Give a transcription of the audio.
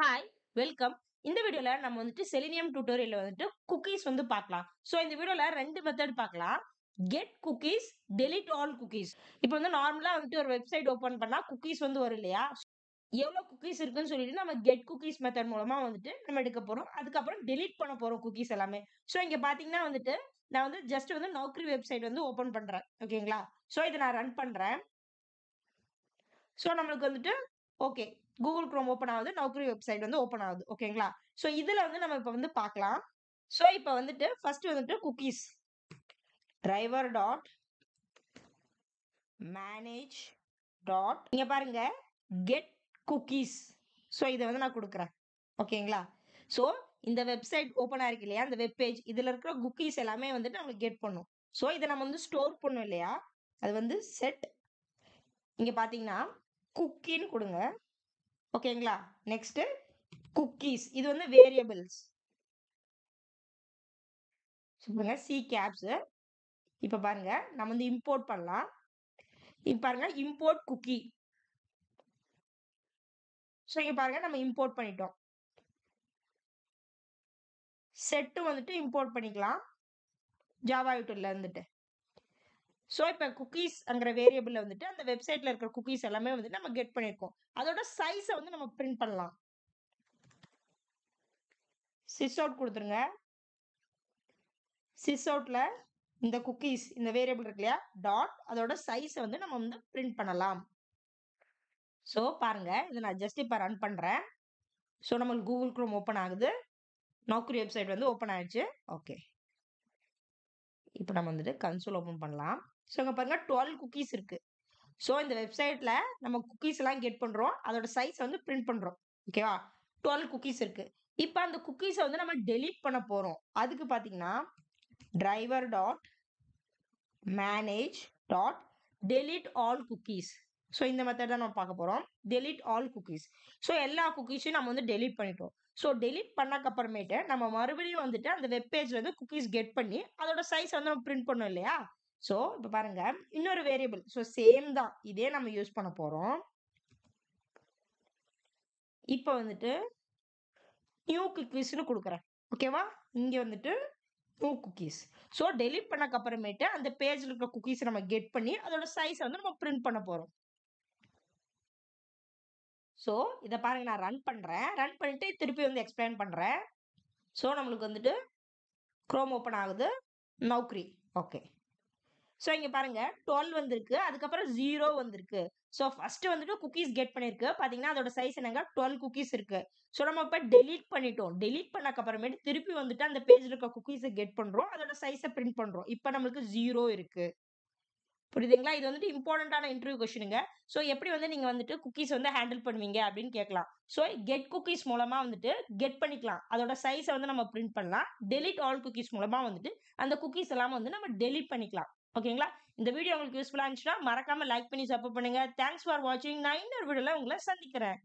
hi welcome இந்த வீடியோவில் நம்ம வந்துட்டு செலினியம் டூட்டோரியல் வந்துட்டு குக்கீஸ் வந்து பார்க்கலாம் ஸோ இந்த வீடியோவில் ரெண்டு மெத்தட் பார்க்கலாம் get cookies delete all cookies இப்போ வந்து நார்மலாக வந்துட்டு ஒரு வெப்சைட் ஓப்பன் பண்ணால் குக்கீஸ் வந்து வரும் இல்லையா எவ்வளோ குக்கீஸ் இருக்குன்னு சொல்லிட்டு நம்ம கெட் குக்கீஸ் மெத்தட் மூலமாக வந்துட்டு நம்ம எடுக்க போகிறோம் அதுக்கப்புறம் டெலிட் பண்ண போகிறோம் குக்கீஸ் எல்லாமே ஸோ இங்கே பார்த்தீங்கன்னா வந்துட்டு நான் வந்து ஜஸ்ட் வந்து நோக்கரி வெப்சைட் வந்து ஓப்பன் பண்ணுறேன் ஓகேங்களா ஸோ இதை நான் ரன் பண்ணுறேன் ஸோ நம்மளுக்கு வந்துட்டு ஓகே கூகுள் க்ரோம் ஓப்பன் ஆகுது நௌக்கரி வெப்சைட் வந்து ஓப்பன் ஆகுது ஓகேங்களா ஸோ இதில் வந்து நம்ம இப்போ வந்து பார்க்கலாம் ஸோ இப்போ வந்துட்டு ஃபஸ்ட்டு வந்துட்டு cookies driver dot manage dot இங்கே பாருங்க கெட் குக்கீஸ் ஸோ இதை வந்து நான் கொடுக்குறேன் ஓகேங்களா ஸோ இந்த வெப்சைட் ஓப்பன் ஆகிருக்கு இல்லையா அந்த வெப்பேஜ் இதில் இருக்கிற குக்கீஸ் எல்லாமே வந்துட்டு நம்மளுக்கு கெட் பண்ணும் ஸோ இதை நம்ம வந்து ஸ்டோர் பண்ணும் இல்லையா அது வந்து செட் இங்கே பார்த்தீங்கன்னா குக்கின்னு கொடுங்க ஓகேங்களா நெக்ஸ்ட்டு குக்கீஸ் இது வந்து வேரியபிள்ஸ் சொல்லுங்க சி கேப்ஸு இப்போ பாருங்க நம்ம வந்து இம்போர்ட் பண்ணலாம் இப்போ பாருங்க இம்போர்ட் குக்கி ஸோ இங்க பாருங்க நம்ம இம்போர்ட் பண்ணிட்டோம் செட்டு வந்துட்டு இம்போர்ட் பண்ணிக்கலாம் ஜாவா யூட்டூப்ல இருந்துட்டு ஸோ இப்போ குக்கீஸ்ங்கிற வேரியபிளில் வந்துட்டு அந்த வெப்சைட்டில் இருக்கிற குக்கீஸ் எல்லாமே வந்துட்டு நம்ம கெட் பண்ணியிருக்கோம் அதோட சைஸை வந்து நம்ம பிரிண்ட் பண்ணலாம் சிஸ் அவுட் கொடுத்துருங்க சிஸ் அவுட்டில் இந்த குக்கீஸ் இந்த வேரியபிள் இருக்கு இல்லையா டாட் அதோட சைஸை வந்து நம்ம வந்து பிரிண்ட் பண்ணலாம் ஸோ பாருங்கள் இதை நான் ஜஸ்ட் இப்போ ரன் பண்ணுறேன் ஸோ நம்மளுக்கு கூகுள் க்ரோம் ஓப்பன் ஆகுது நோக்கரி வெப்சைட் வந்து ஓப்பன் ஆயிடுச்சு ஓகே இப்போ நம்ம வந்துட்டு கன்சோல் ஓப்பன் பண்ணலாம் ஸோ இங்கே பாருங்கள் டுவெல் குக்கீஸ் இருக்குது ஸோ இந்த வெப்சைட்டில் நம்ம குக்கீஸ் எல்லாம் கெட் பண்ணுறோம் அதோட சைஸ் வந்து பிரிண்ட் பண்ணுறோம் ஓகேவா டுவெல் குக்கீஸ் இருக்குது இப்போ அந்த குக்கீஸை வந்து நம்ம டெலீட் பண்ண போகிறோம் அதுக்கு பார்த்தீங்கன்னா driver dot manage dot delete all cookies so இந்த மெத்தட் தான் நம்ம பார்க்க போகிறோம் டெலிட் ஆல் குக்கீஸ் ஸோ எல்லா குக்கீஸையும் நம்ம வந்து டெலிட் பண்ணிட்டோம் ஸோ டெலிட் பண்ணக்கப்புறமேட்டு நம்ம மறுபடியும் வந்துட்டு அந்த வந்து குக்கீஸ் கெட் பண்ணி அதோட சைஸ் வந்து நம்ம பிரிண்ட் பண்ணோம் இல்லையா ஸோ இப்போ பாருங்க இன்னொரு வேரியபிள் ஸோ சேம் தான் இதே நம்ம யூஸ் பண்ண போகிறோம் இப்போ வந்துட்டு நியூ குக்கீஸ்னு கொடுக்குறேன் ஓகேவா இங்கே வந்துட்டு நியூ குக்கீஸ் ஸோ டெலிட் பண்ணக்கு அப்புறமேட்டு அந்த பேஜில் இருக்கிற குக்கீஸ் நம்ம கெட் பண்ணி அதோட சைஸை வந்து நம்ம பிரிண்ட் பண்ண போகிறோம் ஸோ இதை பாருங்க நான் ரன் பண்ணுறேன் ரன் பண்ணிட்டு திருப்பி வந்து எக்ஸ்பிளைன் பண்ணுறேன் ஸோ நம்மளுக்கு வந்துட்டு க்ரோம் ஓப்பன் ஆகுது நௌக்ரி ஓகே ஸோ இங்கே பாருங்க டுவெல் வந்திருக்கு அதுக்கப்புறம் ஜீரோ வந்திருக்கு ஸோ ஃபஸ்ட்டு வந்துட்டு குக்கீஸ் கெட் பண்ணியிருக்கு பார்த்தீங்கன்னா அதோட சைஸ் என்னங்க டுவெல் குக்கீஸ் இருக்கு ஸோ நம்ம இப்போ டெலீட் பண்ணிட்டோம் டெலீட் பண்ணக்கப்புறமேட்டு திருப்பி வந்துட்டு அந்த பேஜில் இருக்க குக்கீஸை கெட் பண்ணுறோம் அதோட சைஸை பிரிண்ட் பண்ணுறோம் இப்போ நம்மளுக்கு ஜீரோ இருக்கு புரியுதுங்களா இது வந்துட்டு இம்பார்ட்டண்ட்டான இன்டர்வியூ கொஷனுங்க ஸோ எப்படி வந்து நீங்கள் வந்துட்டு குக்கீஸ் வந்து ஹேண்டில் பண்ணுவீங்க அப்படின்னு கேட்கலாம் ஸோ கெட் குக்கீஸ் மூலமாக வந்துட்டு கெட் பண்ணிக்கலாம் அதோட சைஸை வந்து நம்ம பிரிண்ட் பண்ணலாம் டெலிட் ஆல் குக்கீஸ் மூலமாக வந்துட்டு அந்த குக்கீஸ் எல்லாமே வந்து நம்ம டெலிட் பண்ணிக்கலாம் ஓகேங்களா இந்த வீடியோ உங்களுக்கு யூஸ்ஃபுல்லாக இருந்துச்சுன்னா மறக்காமல் லைக் பண்ணி சப்போர்ட் பண்ணுங்கள் தேங்க்ஸ் ஃபார் வாட்சிங் நான் இன்னொரு வீடியோவில் உங்களை சந்திக்கிறேன்